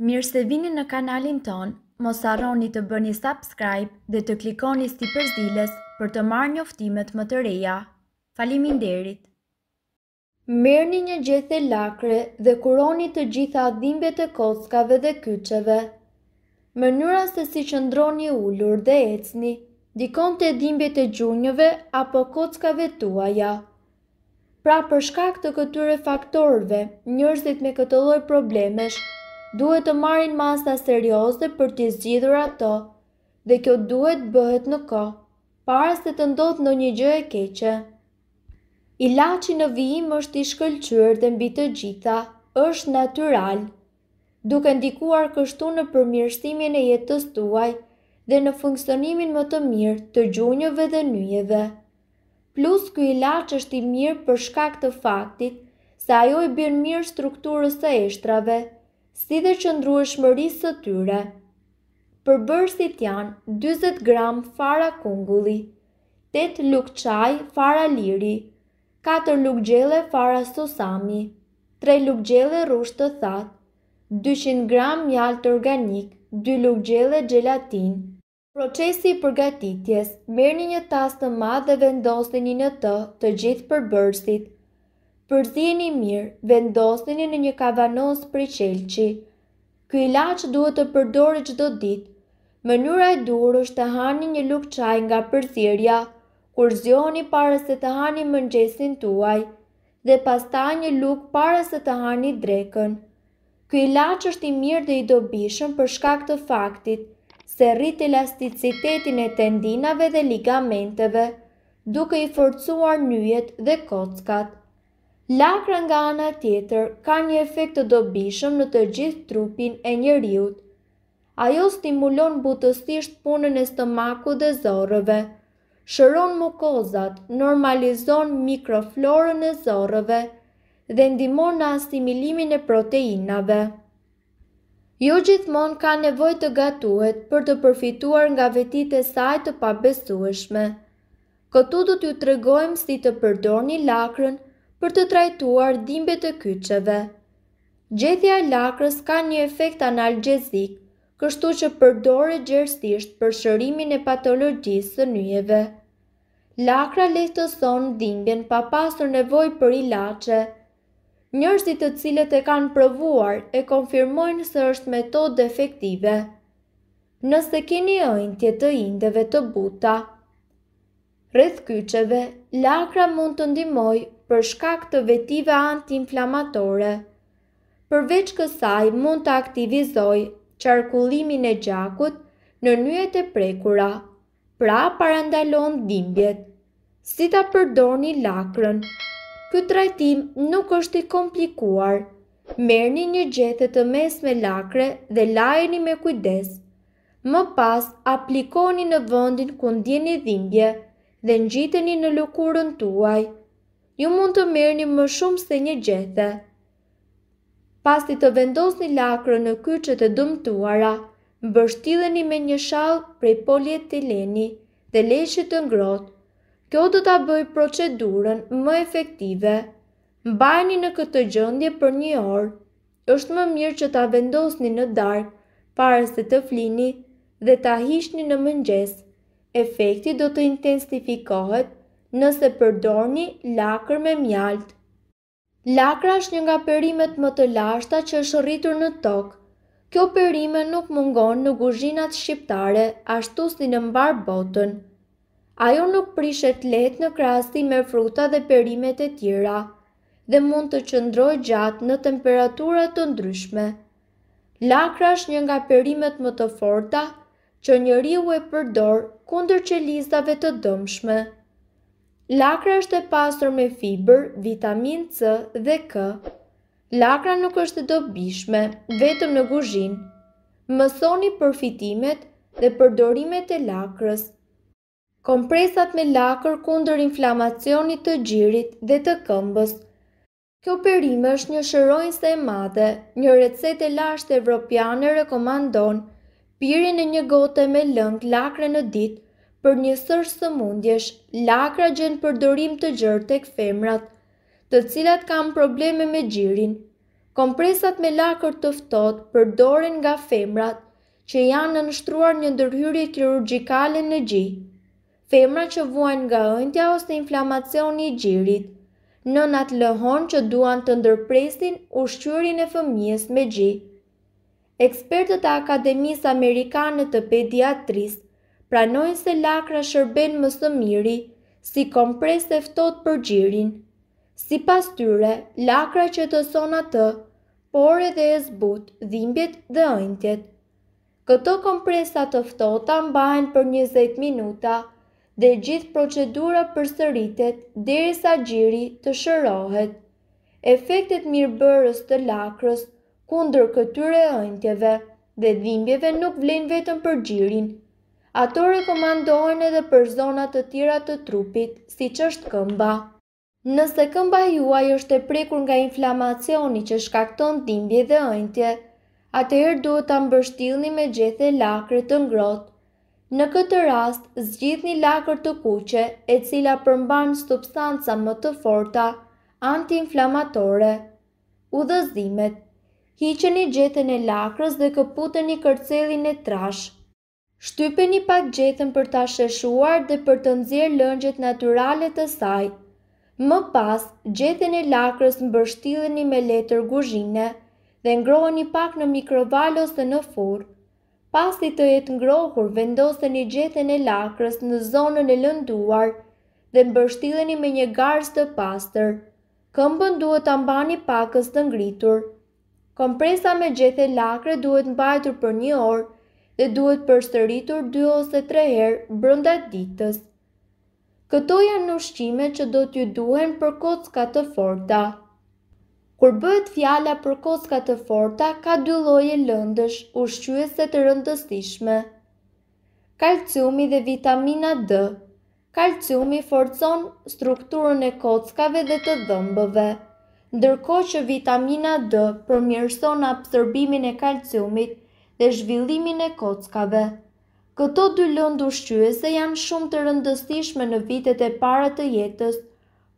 Mirë se vini në kanalin ton, mos arroni të bëni subscribe dhe të klikoni si përzdiles për të marrë njoftimet më të reja. Falimin derit! Mirë një një gjethe lakre dhe kuroni të gjitha dhimbe të kockave dhe kyqeve. Mënyra se si qëndroni ullur dhe ecni, dikon të dhimbe të gjunjëve apo kockave tuaja. Pra për shkak të këtyre faktorëve, njërzit me këtë këtëlloj problemesh, duhet të marrin masa serioze për t'i zgjidhur ato dhe kjo duhet bëhet në ko, para se të ndodh në një gjë e keqe. Ilaci në vijim është i shkëllqyër dhe mbi të gjitha, është natural, duke ndikuar kështu në përmirësimin e jetës tuaj dhe në funksionimin më të mirë të gjunjëve dhe njëve. Plus, kjo ilac është i mirë për shkak të faktit se ajo i bërë mirë strukturës të eshtrave, si dhe që ndruë shmërisë të tyre. Për bërësit janë 20 gram fara kungulli, 8 luk qaj fara liri, 4 luk gjele fara sosami, 3 luk gjele rusht të thatë, 200 gram mjaltë organik, 2 luk gjele gjelatin. Procesi i përgatitjes, merë një tas të madhe dhe vendosin një të të gjithë për bërësit, përzieni mirë, vendosini në një kavanoz për qelqi. Ky ilaç duhet të përdoret çdo ditë. Mënyra e durë është të hani një lukë qaj nga përzirja, kur zioni para se të hani mëngjesin tuaj, dhe pasta një lukë para se të hani drekën. Ky ilaç është i mirë dhe i dobishëm për shkak të faktit se rrit elasticitetin e tendinave dhe ligamenteve, duke i forcuar nyjet dhe kockat. Lakra nga ana tjetër ka një efekt të dobishëm në të gjithë trupin e njeriut. Ajo stimulon butësisht punën e stomaku dhe zorëve, shëron mukozat, normalizon mikroflorën e zorëve dhe ndimon në asimilimin e proteinave. Jo gjithmonë ka nevoj të gatuhet për të përfituar nga vetit e saj të pabesueshme. Këtu do t'ju tregojmë si të përdor një lakrën, për të trajtuar dhimbje të kyçeve. Gjetja e lakrës ka një efekt analgjezik, kështu që përdore gjerësisht për shërimin e patologjisë së njëve. Lakra lehtëson dhimbjen pa pasur nevoj për ilache. Njërësit të cilët e kanë provuar e konfirmojnë se është metod efektive. Nëse keni ëjnë të indeve të buta. Rëth kyqeve, lakra mund të ndimoj për shkak të vetive antiinflamatore. Përveç kësaj mund të aktivizoj qarkullimin e gjakut në njët e prekura, pra parandalon dhimbjet, si ta përdoni lakrën. Ky trajtim nuk është i komplikuar. Merni një gjethe të mes me lakre dhe lajeni me kujdes. Më pas, aplikoni në vëndin ku ndjeni dhimbje dhe njiteni në lukurën tuaj ju mund të një më shumë se një gjete. Pasti të vendosni lakrë në kyqët e dëmtuara, mbështileni me një shalë prej poljet të leni dhe leshit të ngrot. Kjo do të bëj procedurën më efektive. Mbajni në këtë gjëndje për një orë. është më mirë që ta vendosni në darkë, parës të të flini dhe ta hishni në mëngjes. Efekti do të intensifikohet nëse përdorni lakër me mjalt. Lakra është një nga perimet më të lashta që është rritur në tokë. Kjo perime nuk mungon në guzhinat shqiptare, ashtu si në mbar botën. Ajo nuk prishet let në krasti me fruta dhe perimet e tjera dhe mund të qëndroj gjatë në temperaturat të ndryshme. Lakra është një nga perimet më të forta që njëri u e përdor kundër lizave të dëmshme. Lakra është e pasur me fiber, vitamin C dhe K. Lakra nuk është e dobishme, vetëm në guzhin. Mësoni përfitimet dhe përdorimet e lakrës. Kompresat me lakrë kunder inflamacionit të gjirit dhe të këmbës. Kjo perime është një shërojnë se e madhe, një recet e lasht e vropiane rekomandon, pyrin e një gote me lëngë lakrë në ditë, për një sërë së mundjesh, lakra gjenë përdorim të gjërë tek femrat, të cilat kam probleme me gjirin. Kompresat me lakër të ftohtë përdoren nga femrat që janë në nështruar një ndërhyrje kirurgjikale në gji. Femrat që vuajn nga ëndja ose inflamacioni i gjirit, nënat lëhon që duan të ndërpresin ushqyrin e fëmijës me gji. Ekspertët e Akademisë Amerikane të Pediatrisë pranojnë se lakra shërben më së miri, si kompres e ftot për gjirin. Si pas tyre, lakra që të sona të, por edhe e zbut, dhimbjet dhe ëndjet. Këto kompresat të ftota mbajnë për 20 minuta dhe gjithë procedura për sëritet dhe sa gjiri të shërohet. Efektet mirë bërës të lakrës kundër këtyre ëndjeve dhe dhimbjeve nuk vlen vetëm për gjirin, ato rekomandohen edhe për zonat të tjera të trupit, si që është këmba. Nëse këmba juaj është e prekur nga inflamacioni që shkakton dimbje dhe ëntje, atëherë duhet të mbështilni me gjethe lakre të ngrot. Në këtë rast, zgjith një lakër të kuqe e cila përmban substanca më të forta, anti-inflamatore. Udhëzimet Hiqeni gjethen e lakrës dhe këputën një kërcelin e trashë. Shtype një pak gjetën për ta sheshuar dhe për të nëzirë lëngjet naturalet të saj. Më pas, gjetën e lakrës në bërshtilën me letër guzhine dhe ngroheni pak në mikrovalë ose në furë. Pas i të jetë ngrohur, vendosë një gjetën e lakrës në zonën e lënduar dhe në bërshtilën me një garës të pastër. Këmbën duhet të mbani pakës të ngritur. Kompresa me gjetën e lakrë duhet mbajtur për një orë dhe duhet përsëritur 2 ose 3 herë brënda ditës. Këto janë shqime që do t'ju duhen për kocka të forta. Kur bëhet fjala për kocka të forta, ka dy lloje lëndësh ushqyese të rëndësishme. Kalciumi dhe vitamina D. Kalciumi forcon strukturën e kockave dhe të dhëmbëve, ndërkohë që vitamina D përmirëson absorbimin e kalciumit dhe zhvillimin e kockave. Këto dy lëndë ushqyese janë shumë të rëndësishme në vitet e para të jetës,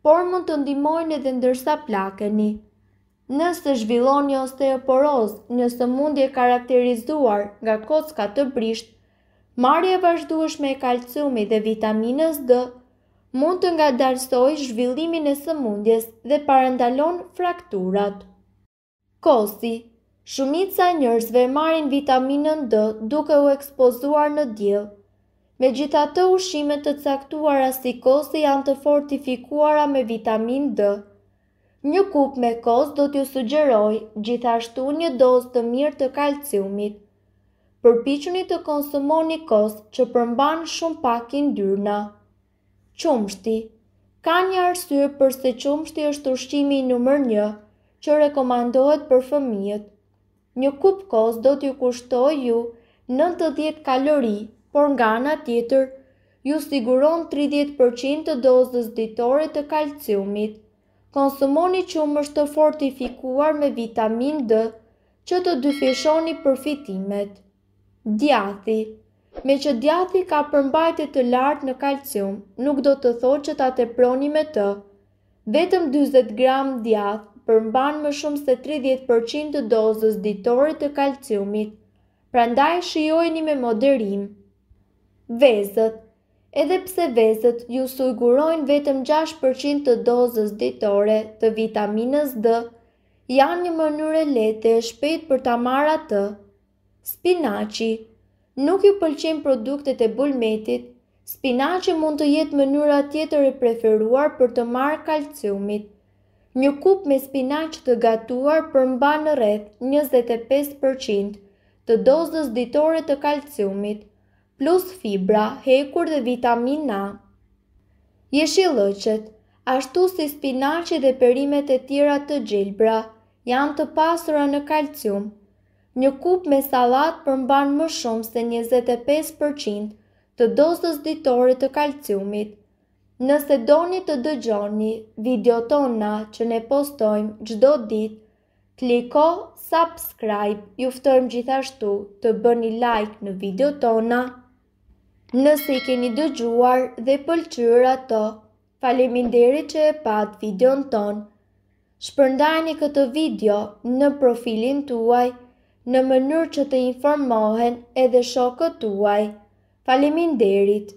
por mund të ndihmojnë edhe ndërsa plakeni. Nëse zhvilloni osteoporoz, një mundje karakterizuar nga kocka të brisht, marrja vazhdueshme e kalciumit dhe vitaminës D mund të nga darsoj zhvillimin e sëmundjes dhe parandalon frakturat. Kosi Shumica njërzve marin vitaminën D duke u ekspozuar në djelë. Me gjitha të ushimet të caktuara si kosi janë të fortifikuara me vitamin D. Një kup me kos do t'ju sugjeroj gjithashtu një dozë të mirë të kalciumit. Përpichuni të konsumoni kos që përmban shumë pak i ndyrna. Qumshti Ka një arsye përse qumshti është ushqimi i numër një që rekomandohet për fëmijët një kup kos do t'ju kushtoj ju 90 kalori, por nga nga tjetër, ju siguron 30% të dozës ditore të kalciumit. Konsumoni qumësht të fortifikuar me vitamin D, që të dyfishoni përfitimet. Djathi Me që djathi ka përmbajtje të lartë në kalcium, nuk do të thotë që ta teproni me të. Vetëm 40 gram djath përmban më shumë se 30% të dozës ditore të kalciumit, pra ndaj shiojni me moderim. Vezët Edhe pse vezët ju sugurojnë vetëm 6% të dozës ditore të vitaminës D, janë një mënyrë lehtë e shpejt për ta marrë atë. Spinaqi Nuk ju pëlqejnë produktet e bulmetit, spinaqi mund të jetë mënyra tjetër e preferuar për të marrë kalciumit. Një kup me spinaq të gatuar përmba në rreth 25% të dozës ditore të kalciumit, plus fibra, hekur dhe vitamin A. Jeshilëqet, ashtu si spinaqet dhe perimet e tjera të gjelbra, janë të pasura në kalcium. Një kup me salat përmban më shumë se 25% të dozës ditore të kalciumit, Nëse doni të dëgjoni video tona që ne postojmë gjdo dit, kliko subscribe, juftojmë gjithashtu të bëni like në video tona. Nëse i keni dëgjuar dhe pëlqyra to, faleminderi që e pat video në tonë. Shpërndajni këtë video në profilin tuaj në mënyrë që të informohen edhe shokët tuaj. Faleminderit.